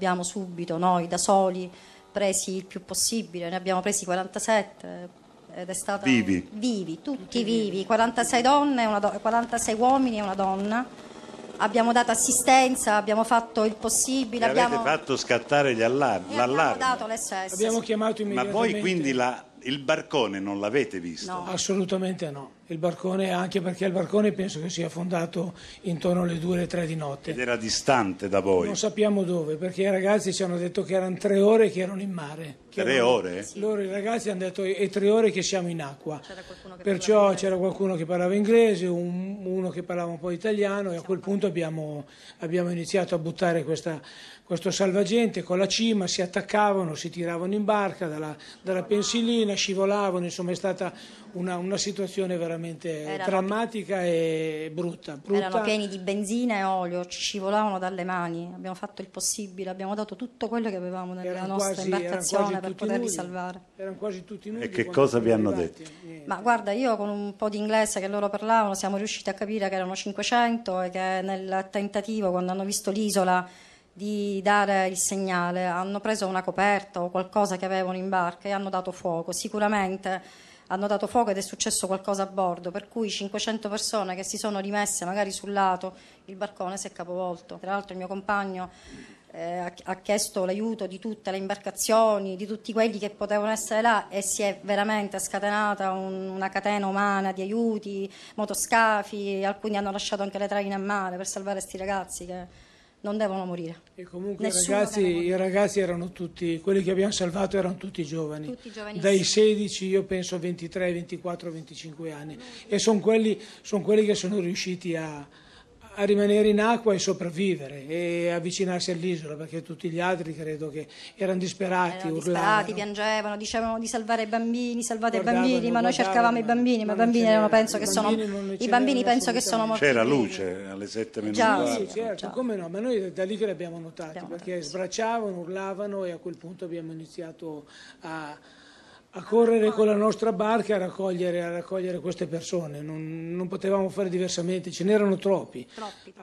abbiamo subito noi da soli presi il più possibile, ne abbiamo presi 47 eh, ed è stato vivi, vivi tutti, vivi, 46 donne, una do- 46 uomini e una donna. Abbiamo dato assistenza, abbiamo fatto il possibile. E abbiamo avete fatto scattare gli allarmi, l'allarme. Abbiamo dato l'SS. Abbiamo chiamato immediatamente. Ma voi quindi la, il barcone non l'avete visto? No. Assolutamente no il barcone anche perché il barcone penso che sia fondato intorno alle 2 o 3 di notte. Ed era distante da voi? Non sappiamo dove, perché i ragazzi ci hanno detto che erano tre ore che erano in mare. Tre erano, ore? Loro i ragazzi hanno detto e tre ore che siamo in acqua. C'era Perciò c'era qualcuno che parlava inglese, un uno che parlava un po' italiano e a quel punto abbiamo, abbiamo iniziato a buttare questa, questo salvagente con la cima, si attaccavano, si tiravano in barca dalla, dalla pensilina, scivolavano, insomma è stata una, una situazione veramente erano, drammatica e brutta, brutta. Erano pieni di benzina e olio, ci scivolavano dalle mani, abbiamo fatto il possibile, abbiamo dato tutto quello che avevamo nella erano nostra quasi, imbarcazione per poterli nudi, salvare. Erano quasi tutti nudi. E che cosa vi hanno arrivati? detto? Niente. Ma guarda, io con un po' di inglese che loro parlavano siamo riusciti a capire che erano 500 e che nel tentativo, quando hanno visto l'isola, di dare il segnale, hanno preso una coperta o qualcosa che avevano in barca e hanno dato fuoco. Sicuramente hanno dato fuoco ed è successo qualcosa a bordo, per cui 500 persone che si sono rimesse magari sul lato, il barcone si è capovolto. Tra l'altro il mio compagno eh, ha chiesto l'aiuto di tutte le imbarcazioni, di tutti quelli che potevano essere là e si è veramente scatenata un, una catena umana di aiuti, motoscafi, alcuni hanno lasciato anche le traine a mare per salvare questi ragazzi che non devono morire. E comunque i ragazzi, i ragazzi, erano tutti, quelli che abbiamo salvato erano tutti giovani, tutti dai 16 io penso 23, 24, 25 anni e sono quelli, son quelli che sono riusciti a a rimanere in acqua e sopravvivere e avvicinarsi all'isola perché tutti gli altri credo che erano disperati, erano disperati piangevano, dicevano di salvare i bambini, salvate i bambini, ma noi cercavamo i bambini, ma i bambini erano, penso che sono i bambini penso che sono morti. C'era luce alle sette minuti. Già, sì, certo, Già. come no, ma noi da lì che l'abbiamo notato, abbiamo perché notato. sbracciavano, urlavano e a quel punto abbiamo iniziato a a correre con la nostra barca a raccogliere, a raccogliere queste persone, non, non, potevamo fare diversamente, ce n'erano troppi. troppi.